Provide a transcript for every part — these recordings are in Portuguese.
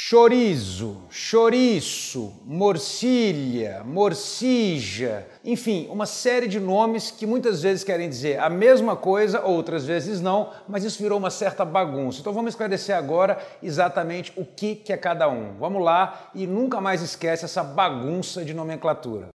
chorizo, choriço, morcilha, morcija, enfim, uma série de nomes que muitas vezes querem dizer a mesma coisa, outras vezes não, mas isso virou uma certa bagunça. Então vamos esclarecer agora exatamente o que, que é cada um. Vamos lá e nunca mais esquece essa bagunça de nomenclatura.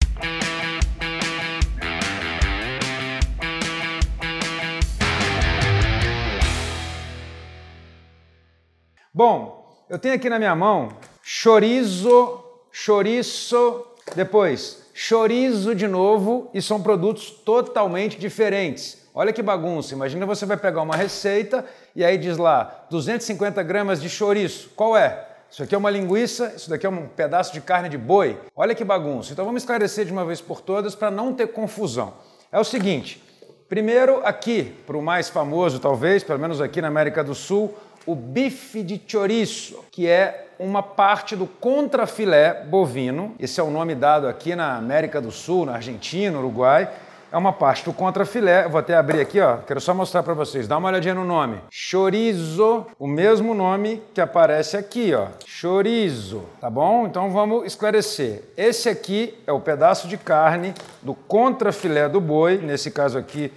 Bom, eu tenho aqui na minha mão chorizo, chorizo, depois chorizo de novo e são produtos totalmente diferentes. Olha que bagunça, imagina você vai pegar uma receita e aí diz lá 250 gramas de chorizo. qual é? Isso aqui é uma linguiça, isso daqui é um pedaço de carne de boi. Olha que bagunça. Então vamos esclarecer de uma vez por todas para não ter confusão. É o seguinte, primeiro aqui, para o mais famoso talvez, pelo menos aqui na América do Sul, o bife de chouriço, que é uma parte do contrafilé bovino. Esse é o nome dado aqui na América do Sul, na Argentina, no Uruguai. É uma parte do contrafilé. Eu vou até abrir aqui, ó. Quero só mostrar para vocês. Dá uma olhadinha no nome. Chorizo, o mesmo nome que aparece aqui, ó. Chorizo, tá bom? Então vamos esclarecer. Esse aqui é o pedaço de carne do contrafilé do boi, nesse caso aqui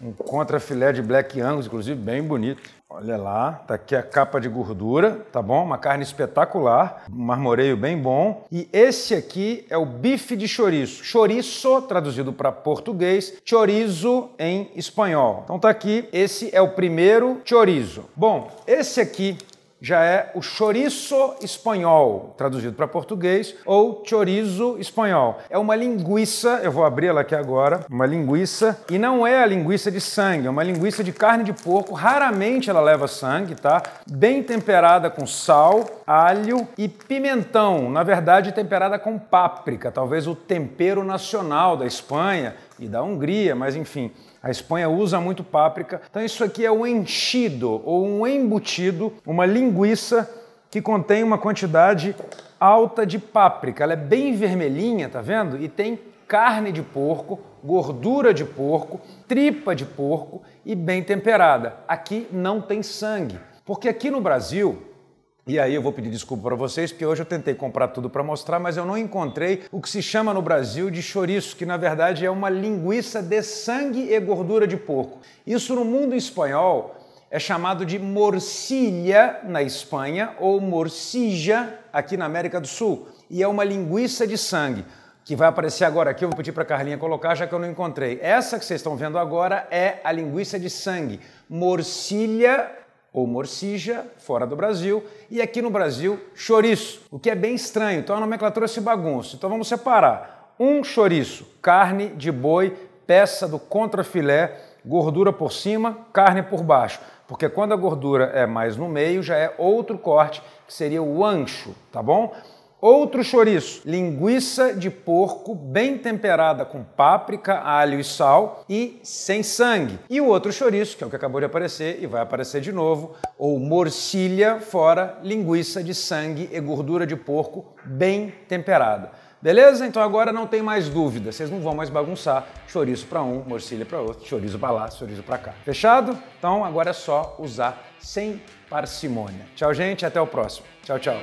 um contra filé de black angus, inclusive, bem bonito. Olha lá, tá aqui a capa de gordura, tá bom? Uma carne espetacular, um marmoreio bem bom. E esse aqui é o bife de chouriço. Chouriço, traduzido para português, chorizo em espanhol. Então tá aqui, esse é o primeiro chorizo. Bom, esse aqui já é o chorizo espanhol, traduzido para português, ou chorizo espanhol. É uma linguiça, eu vou abrir ela aqui agora, uma linguiça, e não é a linguiça de sangue, é uma linguiça de carne de porco, raramente ela leva sangue, tá? Bem temperada com sal, alho e pimentão, na verdade temperada com páprica, talvez o tempero nacional da Espanha, e da Hungria, mas enfim, a Espanha usa muito páprica. Então isso aqui é um enchido ou um embutido, uma linguiça que contém uma quantidade alta de páprica. Ela é bem vermelhinha, tá vendo? E tem carne de porco, gordura de porco, tripa de porco e bem temperada. Aqui não tem sangue. Porque aqui no Brasil, e aí eu vou pedir desculpa para vocês, porque hoje eu tentei comprar tudo para mostrar, mas eu não encontrei o que se chama no Brasil de chouriço, que na verdade é uma linguiça de sangue e gordura de porco. Isso no mundo espanhol é chamado de morcilha na Espanha ou morcija aqui na América do Sul, e é uma linguiça de sangue que vai aparecer agora aqui, eu vou pedir para a Carlinha colocar, já que eu não encontrei. Essa que vocês estão vendo agora é a linguiça de sangue, morcilha ou morcija, fora do Brasil, e aqui no Brasil, chouriço, o que é bem estranho, então a nomenclatura se bagunça. Então vamos separar. Um chouriço, carne de boi, peça do contrafilé, gordura por cima, carne por baixo, porque quando a gordura é mais no meio, já é outro corte, que seria o ancho, tá bom? Outro chouriço: linguiça de porco bem temperada com páprica, alho e sal e sem sangue. E o outro chouriço, que é o que acabou de aparecer e vai aparecer de novo, ou morcilha fora linguiça de sangue e gordura de porco bem temperada. Beleza? Então agora não tem mais dúvida, vocês não vão mais bagunçar chouriço para um, morcilha para outro, chouriço para lá, chouriço para cá. Fechado? Então agora é só usar sem parcimônia. Tchau, gente, até o próximo. Tchau, tchau.